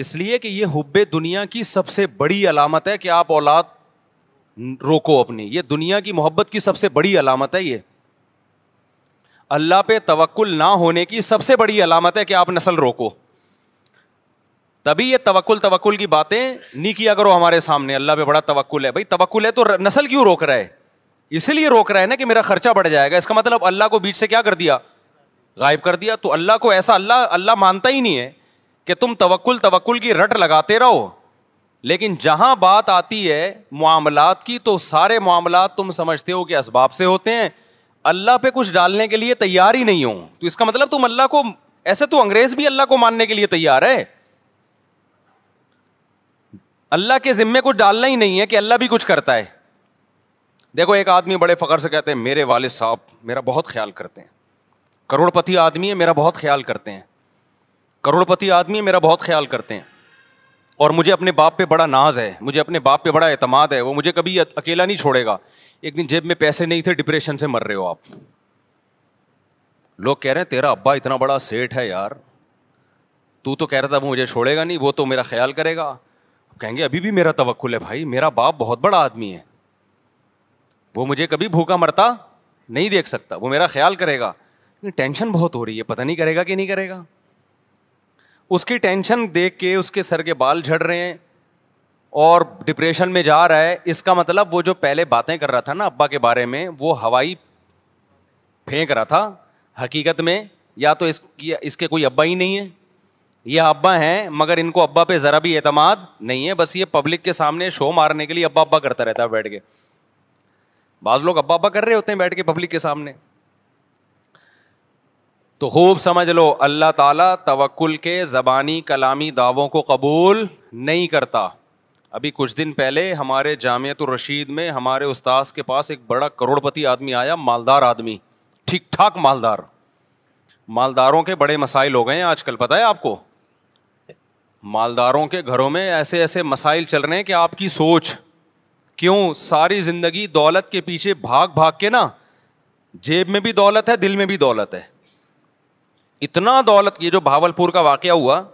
इसलिए कि ये हुब्बे दुनिया की सबसे बड़ी अलामत है कि आप औलाद रोको अपनी ये दुनिया की मोहब्बत की सबसे बड़ी अलामत है ये अल्लाह पे तवक्ल ना होने की सबसे बड़ी अलामत है कि आप नस्ल रोको तभी ये तवक्ल तवक्ल की बातें नहीं किया करो हमारे सामने अल्लाह पे बड़ा तवक्ल है भाई तवक्ल है तो नस्ल क्यों रोक रहा है इसीलिए रोक रहा है ना कि मेरा खर्चा बढ़ जाएगा इसका मतलब अल्लाह को बीच से क्या कर दिया गायब कर दिया तो अल्लाह को ऐसा अल्लाह अल्लाह मानता ही नहीं है कि तुम तवक्ल तवक्ल की रट लगाते रहो लेकिन जहां बात आती है मामलात की तो सारे मामला तुम समझते हो कि असबाब से होते हैं अल्लाह पे कुछ डालने के लिए तैयार ही नहीं हो तो इसका मतलब तुम अल्लाह को ऐसे तो अंग्रेज भी अल्लाह को मानने के लिए तैयार है अल्लाह के जिम्मे कुछ डालना ही नहीं है कि अल्लाह भी कुछ करता है देखो एक आदमी बड़े फखर से कहते हैं मेरे वाले साहब मेरा बहुत ख्याल करते हैं करोड़पति आदमी है मेरा बहुत ख्याल करते हैं करोड़पति आदमी मेरा बहुत ख्याल करते हैं और मुझे अपने बाप पे बड़ा नाज है मुझे अपने बाप पे बड़ा एतमाद है वो मुझे कभी अकेला नहीं छोड़ेगा एक दिन जेब में पैसे नहीं थे डिप्रेशन से मर रहे हो आप लोग कह रहे हैं तेरा अब्बा इतना बड़ा सेठ है यार तू तो कह रहा था वो मुझे छोड़ेगा नहीं वो तो मेरा ख्याल करेगा कहेंगे अभी भी मेरा तवक्ल है भाई मेरा बाप बहुत बड़ा आदमी है वो मुझे कभी भूखा मरता नहीं देख सकता वो मेरा ख्याल करेगा टेंशन बहुत हो रही है पता नहीं करेगा कि नहीं करेगा उसकी टेंशन देख के उसके सर के बाल झड़ रहे हैं और डिप्रेशन में जा रहा है इसका मतलब वो जो पहले बातें कर रहा था ना अब्बा के बारे में वो हवाई फेंक रहा था हकीकत में या तो इसकी इसके कोई अब्बा ही नहीं है ये अब्बा हैं मगर इनको अब्बा पे ज़रा भी एतमाद नहीं है बस ये पब्लिक के सामने शो मारने के लिए अब्बा अब्बा करता रहता है बैठ के बाज़ लोग अब्बा अब्बा कर रहे होते हैं बैठ के पब्लिक के सामने तो खूब समझ लो अल्लाह ताला तवक्ल के ज़बानी कलामी दावों को कबूल नहीं करता अभी कुछ दिन पहले हमारे जामियत रशीद में हमारे उस्ताद के पास एक बड़ा करोड़पति आदमी आया मालदार आदमी ठीक ठाक मालदार मालदारों के बड़े मसाइल हो गए हैं आजकल पता है आपको मालदारों के घरों में ऐसे ऐसे मसाइल चल रहे हैं कि आपकी सोच क्यों सारी ज़िंदगी दौलत के पीछे भाग भाग के ना जेब में भी दौलत है दिल में भी दौलत है इतना दौलत ये जो भावलपुर का वाक़ हुआ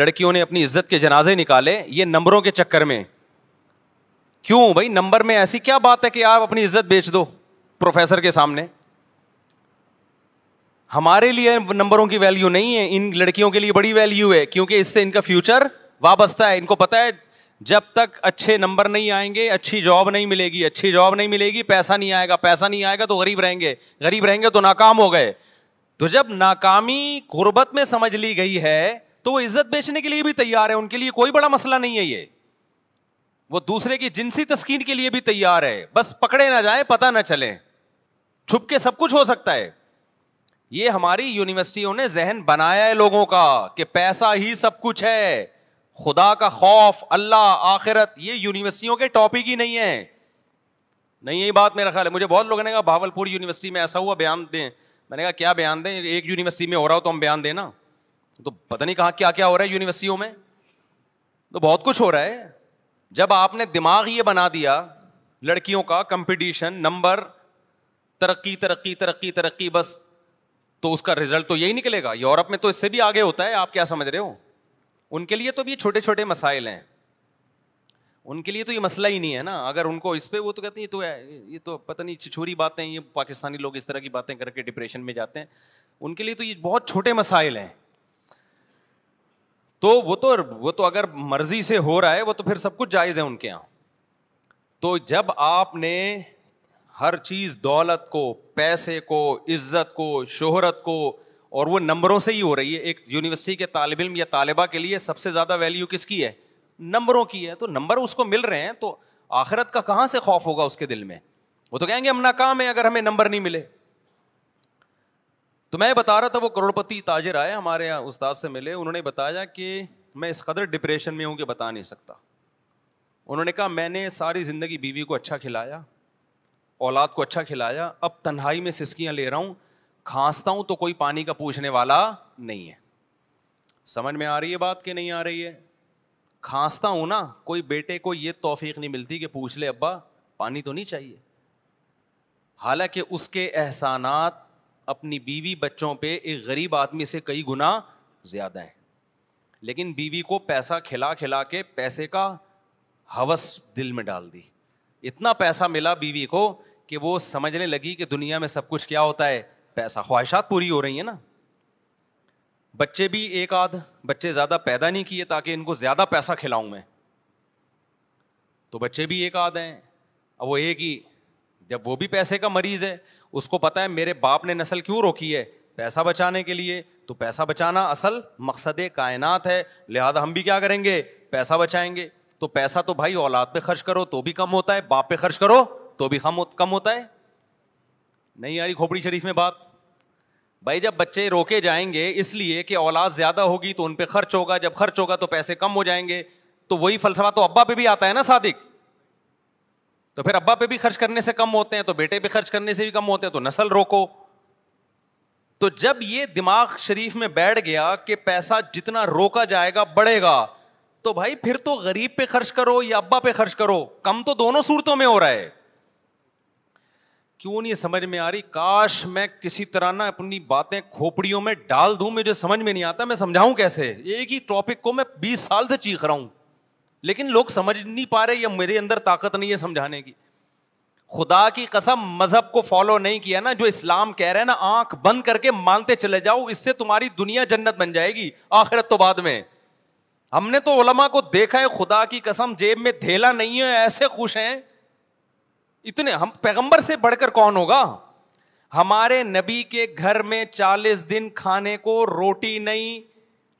लड़कियों ने अपनी इज्जत के जनाजे निकाले ये नंबरों के चक्कर में क्यों भाई नंबर में ऐसी क्या बात है कि आप अपनी इज्जत बेच दो प्रोफेसर के सामने हमारे लिए नंबरों की वैल्यू नहीं है इन लड़कियों के लिए बड़ी वैल्यू है क्योंकि इससे इनका फ्यूचर वाबस्ता है इनको पता है जब तक अच्छे नंबर नहीं आएंगे अच्छी जॉब नहीं मिलेगी अच्छी जॉब नहीं मिलेगी पैसा नहीं आएगा पैसा नहीं आएगा तो गरीब रहेंगे गरीब रहेंगे तो नाकाम हो गए तो जब नाकामी गुर्बत में समझ ली गई है तो वो इज्जत बेचने के लिए भी तैयार है उनके लिए कोई बड़ा मसला नहीं है ये वो दूसरे की जिनसी तस्कीन के लिए भी तैयार है बस पकड़े ना जाए पता ना चले छुप के सब कुछ हो सकता है ये हमारी यूनिवर्सिटियों ने जहन बनाया है लोगों का कि पैसा ही सब कुछ है खुदा का खौफ अल्लाह आखिरत ये यूनिवर्सिटियों के टॉपिक ही नहीं है नहीं यही बात मेरा ख्याल है मुझे बहुत लोगों ने कहा भावलपुर यूनिवर्सिटी में ऐसा हुआ बयान दें मैंने कहा क्या बयान दें एक यूनिवर्सिटी में हो रहा हो तो हम बयान देना तो पता नहीं कहा क्या क्या हो रहा है यूनिवर्सिटियों में तो बहुत कुछ हो रहा है जब आपने दिमाग ये बना दिया लड़कियों का कंपटीशन नंबर तरक्की तरक्की तरक्की तरक्की बस तो उसका रिजल्ट तो यही निकलेगा यूरोप में तो इससे भी आगे होता है आप क्या समझ रहे हो उनके लिए तो भी छोटे छोटे मसाइल हैं उनके लिए तो ये मसला ही नहीं है ना अगर उनको इस पर वो तो कहते हैं ये तो ये तो पता नहीं छिछोरी बातें ये पाकिस्तानी लोग इस तरह की बातें करके डिप्रेशन में जाते हैं उनके लिए तो ये बहुत छोटे मसाइल हैं तो वो तो वो तो अगर मर्जी से हो रहा है वो तो फिर सब कुछ जायज़ है उनके यहाँ तो जब आपने हर चीज़ दौलत को पैसे को इज्जत को शोहरत को और वो नंबरों से ही हो रही है एक यूनिवर्सिटी के तालब इम या तलबा के लिए सबसे ज़्यादा वैल्यू किसकी है नंबरों की है तो नंबर उसको मिल रहे हैं तो आखिरत का कहां से खौफ होगा उसके दिल में वो तो कहेंगे हम नाकाम है अगर हमें नंबर नहीं मिले तो मैं बता रहा था वो करोड़पति ताजर आए हमारे यहाँ उस्ताद से मिले उन्होंने बताया कि मैं इस कदर डिप्रेशन में हूँ कि बता नहीं सकता उन्होंने कहा मैंने सारी ज़िंदगी बीवी को अच्छा खिलाया औलाद को अच्छा खिलाया अब तन्हाई में सिसकियाँ ले रहा हूँ खांसता हूँ तो कोई पानी का पूछने वाला नहीं है समझ में आ रही है बात कि नहीं आ रही है खांसता हूं ना कोई बेटे को ये तोफीक नहीं मिलती कि पूछ ले अब्बा पानी तो नहीं चाहिए हालांकि उसके एहसानात अपनी बीवी बच्चों पर एक गरीब आदमी से कई गुना ज़्यादा हैं लेकिन बीवी को पैसा खिला खिला के पैसे का हवस दिल में डाल दी इतना पैसा मिला बीवी को कि वो समझने लगी कि दुनिया में सब कुछ क्या होता है पैसा ख्वाहिशात पूरी हो रही है ना बच्चे भी एक आध बच्चे ज़्यादा पैदा नहीं किए ताकि इनको ज़्यादा पैसा खिलाऊं मैं तो बच्चे भी एक आध हैं अब वो एक ही जब वो भी पैसे का मरीज़ है उसको पता है मेरे बाप ने नस्ल क्यों रोकी है पैसा बचाने के लिए तो पैसा बचाना असल मकसद कायनात है लिहाजा हम भी क्या करेंगे पैसा बचाएंगे तो पैसा तो भाई औलाद पे खर्च करो तो भी कम होता है बाप पे खर्च करो तो भी कम कम होता है नहीं यारी खोपड़ी शरीफ में बात भाई जब बच्चे रोके जाएंगे इसलिए कि औलाद ज़्यादा होगी तो उन पर खर्च होगा जब खर्च होगा तो पैसे कम हो जाएंगे तो वही फलसफा तो अब्बा पे भी आता है ना सादिक तो फिर अब्बा पे भी खर्च करने से कम होते हैं तो बेटे पे खर्च करने से भी कम होते हैं तो नस्ल रोको तो जब ये दिमाग शरीफ में बैठ गया कि पैसा जितना रोका जाएगा बढ़ेगा तो भाई फिर तो गरीब पे खर्च करो या अब्बा पे खर्च करो कम तो दोनों सूरतों में हो रहा है क्यों नहीं समझ में आ रही काश मैं किसी तरह ना अपनी बातें खोपड़ियों में डाल दूं मुझे समझ में नहीं आता मैं समझाऊं कैसे एक ही टॉपिक को मैं बीस साल से चीख रहा हूं लेकिन लोग समझ नहीं पा रहे या मेरे अंदर ताकत नहीं है समझाने की खुदा की कसम मजहब को फॉलो नहीं किया ना जो इस्लाम कह रहे हैं ना आंख बंद करके मानते चले जाओ इससे तुम्हारी दुनिया जन्नत बन जाएगी आखिरत तो बाद में हमने तो उलमा को देखा है खुदा की कसम जेब में धेला नहीं है ऐसे खुश हैं इतने हम पैगंबर से बढ़कर कौन होगा हमारे नबी के घर में चालीस दिन खाने को रोटी नहीं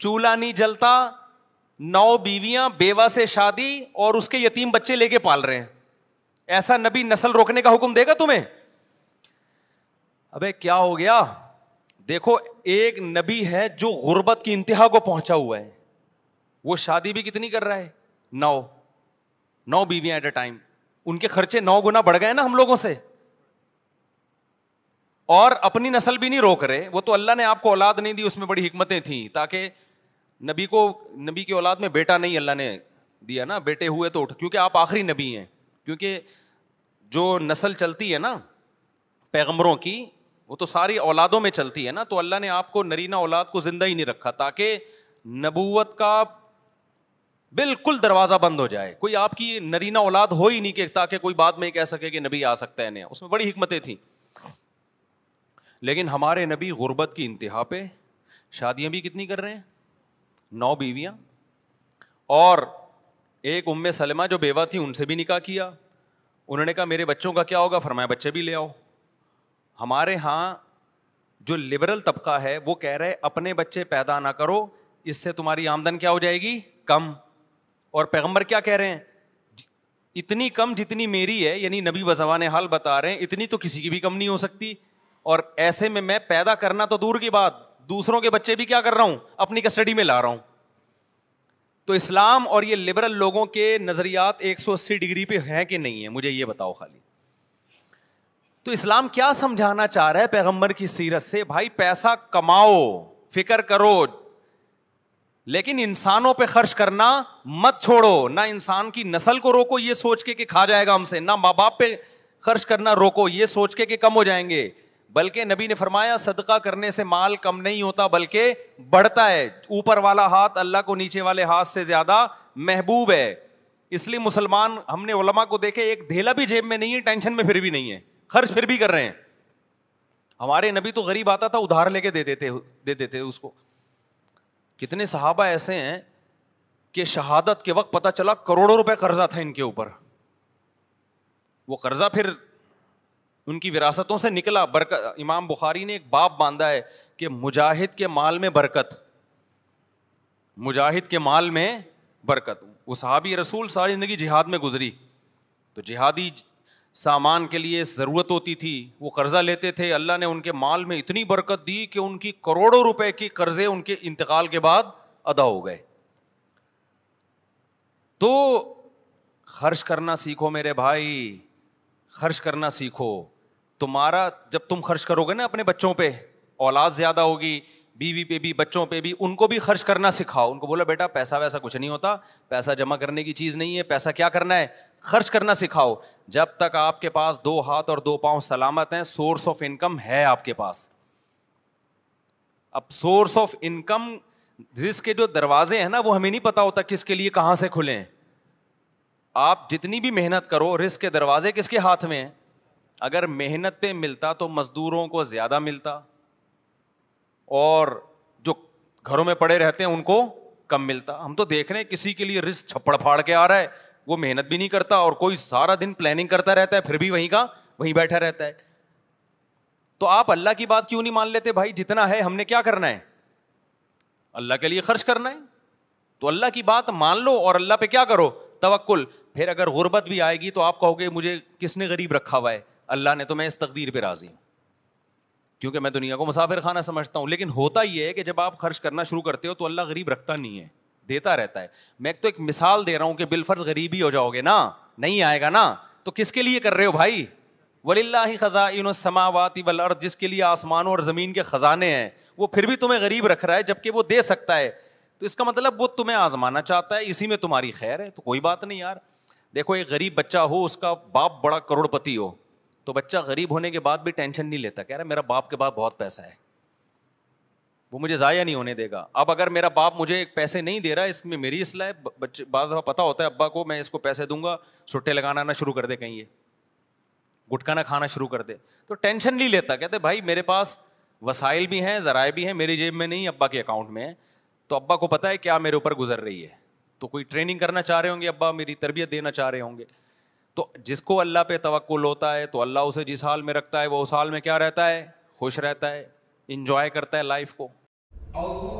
चूल्हा नहीं जलता नौ बीवियां बेवा से शादी और उसके यतीम बच्चे लेके पाल रहे हैं ऐसा नबी नस्ल रोकने का हुक्म देगा तुम्हें अबे क्या हो गया देखो एक नबी है जो गुर्बत की इंतहा को पहुंचा हुआ है वो शादी भी कितनी कर रहा है नौ नौ बीवियां एट अ टाइम उनके खर्चे नौ गुना बढ़ गए ना हम लोगों से और अपनी नस्ल भी नहीं रोक रहे वो तो अल्लाह ने आपको औलाद नहीं दी उसमें बड़ी हिकमतें थी ताकि नबी को नबी की औलाद में बेटा नहीं अल्लाह ने दिया ना बेटे हुए तो उठ क्योंकि आप आखिरी नबी हैं क्योंकि जो नस्ल चलती है ना पैगम्बरों की वो तो सारी औलादों में चलती है ना तो अल्लाह ने आपको नरीना औलाद को जिंदा ही नहीं रखा ताकि नबूवत का बिल्कुल दरवाजा बंद हो जाए कोई आपकी नरीना औलाद हो ही नहीं कि ताकि कोई बाद में कह सके कि नबी आ सकता है नया उसमें बड़ी हमतें थी लेकिन हमारे नबी गुरबत की इंतहा पे शादियां भी कितनी कर रहे हैं नौ बीवियां और एक उम्म सलमा जो बेवा थी उनसे भी निकाह किया उन्होंने कहा मेरे बच्चों का क्या होगा फरमाया बच्चे भी ले आओ हमारे यहाँ जो लिबरल तबका है वो कह रहे अपने बच्चे पैदा ना करो इससे तुम्हारी आमदन क्या हो जाएगी कम और पैगंबर क्या कह रहे हैं इतनी कम जितनी मेरी है यानी नबी बजवान हाल बता रहे हैं इतनी तो किसी की भी कम नहीं हो सकती और ऐसे में मैं पैदा करना तो दूर की बात दूसरों के बच्चे भी क्या कर रहा हूं अपनी कस्टडी में ला रहा हूं तो इस्लाम और ये लिबरल लोगों के नज़रियात 180 डिग्री पे हैं कि नहीं है मुझे ये बताओ खाली तो इस्लाम क्या समझाना चाह रहा है पैगंबर की सीरत से भाई पैसा कमाओ फिक्र करो लेकिन इंसानों पे खर्च करना मत छोड़ो ना इंसान की नस्ल को रोको ये सोच के कि खा जाएगा हमसे ना माँ बाप पे खर्च करना रोको ये सोच के कि कम हो जाएंगे बल्कि नबी ने फरमाया सदका करने से माल कम नहीं होता बल्कि बढ़ता है ऊपर वाला हाथ अल्लाह को नीचे वाले हाथ से ज्यादा महबूब है इसलिए मुसलमान हमने उलमा को देखे एक धेला भी जेब में नहीं है टेंशन में फिर भी नहीं है खर्च फिर भी कर रहे हैं हमारे नबी तो गरीब आता था उधार लेके दे देते दे देते उसको कितने सहाबा ऐसे हैं कि शहादत के वक्त पता चला करोड़ों रुपए कर्जा था इनके ऊपर वो कर्जा फिर उनकी विरासतों से निकला बरकत इमाम बुखारी ने एक बाप बांधा है कि मुजाहिद के माल में बरकत मुजाहिद के माल में बरकत वो सहाबी रसूल सारी ज़िंदगी जिहाद में गुजरी तो जिहादी सामान के लिए ज़रूरत होती थी वो कर्ज़ा लेते थे अल्लाह ने उनके माल में इतनी बरकत दी कि उनकी करोड़ों रुपए की कर्ज़े उनके इंतकाल के बाद अदा हो गए तो खर्च करना सीखो मेरे भाई खर्च करना सीखो तुम्हारा जब तुम खर्च करोगे ना अपने बच्चों पे औलाद ज़्यादा होगी बीवी पे भी बच्चों पे भी उनको भी खर्च करना सिखाओ उनको बोला बेटा पैसा वैसा कुछ नहीं होता पैसा जमा करने की चीज़ नहीं है पैसा क्या करना है खर्च करना सिखाओ जब तक आपके पास दो हाथ और दो पांव सलामत हैं सोर्स ऑफ इनकम है आपके पास अब सोर्स ऑफ इनकम रिस्क के जो दरवाजे हैं ना वो हमें नहीं पता होता किसके लिए कहाँ से खुले आप जितनी भी मेहनत करो रिस्क के दरवाजे किसके हाथ में हैं अगर मेहनत पे मिलता तो मजदूरों को ज़्यादा मिलता और जो घरों में पड़े रहते हैं उनको कम मिलता हम तो देख रहे हैं किसी के लिए रिस्क छप्पड़ फाड़ के आ रहा है वो मेहनत भी नहीं करता और कोई सारा दिन प्लानिंग करता रहता है फिर भी वहीं का वहीं बैठा रहता है तो आप अल्लाह की बात क्यों नहीं मान लेते भाई जितना है हमने क्या करना है अल्लाह के लिए खर्च करना है तो अल्लाह की बात मान लो और अल्लाह पे क्या करो तवक्ल फिर अगर गुर्बत भी आएगी तो आप कहोगे मुझे किसने गरीब रखा हुआ है अल्लाह ने तो मैं इस तकदीर पर राजी हूँ क्योंकि मैं दुनिया को मुसाफिर खाना समझता हूँ लेकिन होता ही है कि जब आप खर्च करना शुरू करते हो तो अल्लाह गरीब रखता नहीं है देता रहता है मैं तो एक मिसाल दे रहा हूँ कि बिलफर्ज गरीब ही हो जाओगे ना नहीं आएगा ना तो किसके लिए कर रहे हो भाई वलिल्ला ख़ज़ाइन समावाती वल अर्द जिसके लिए आसमान और ज़मीन के ख़जाने हैं वो फिर भी तुम्हें गरीब रख रहा है जबकि वो दे सकता है तो इसका मतलब वो तुम्हें आज़माना चाहता है इसी में तुम्हारी खैर है तो कोई बात नहीं यार देखो एक गरीब बच्चा हो उसका बाप बड़ा करोड़पति हो तो बच्चा गरीब होने के बाद भी टेंशन नहीं लेता कह रहा मेरा बाप के पास बहुत पैसा है वो मुझे ज़ाया नहीं होने देगा अब अगर मेरा बाप मुझे एक पैसे नहीं दे रहा इसमें मेरी इसलाह है बच्चे बाज पता होता है अब्बा को मैं इसको पैसे दूंगा सुट्टे लगाना ना शुरू कर दे कहीं ये गुटखा ना खाना शुरू कर दे तो टेंशन नहीं लेता कहते भाई मेरे पास वसाइल भी हैं ज़राए भी हैं मेरी जेब में नहीं अब्बा के अकाउंट में है तो अब्बा को पता है क्या मेरे ऊपर गुजर रही है तो कोई ट्रेनिंग करना चाह रहे होंगे अब्बा मेरी तरबियत देना चाह रहे होंगे तो जिसको अल्लाह पे तवक्ल होता है तो अल्लाह उसे जिस हाल में रखता है वो उस हाल में क्या रहता है खुश रहता है इंजॉय करता है लाइफ को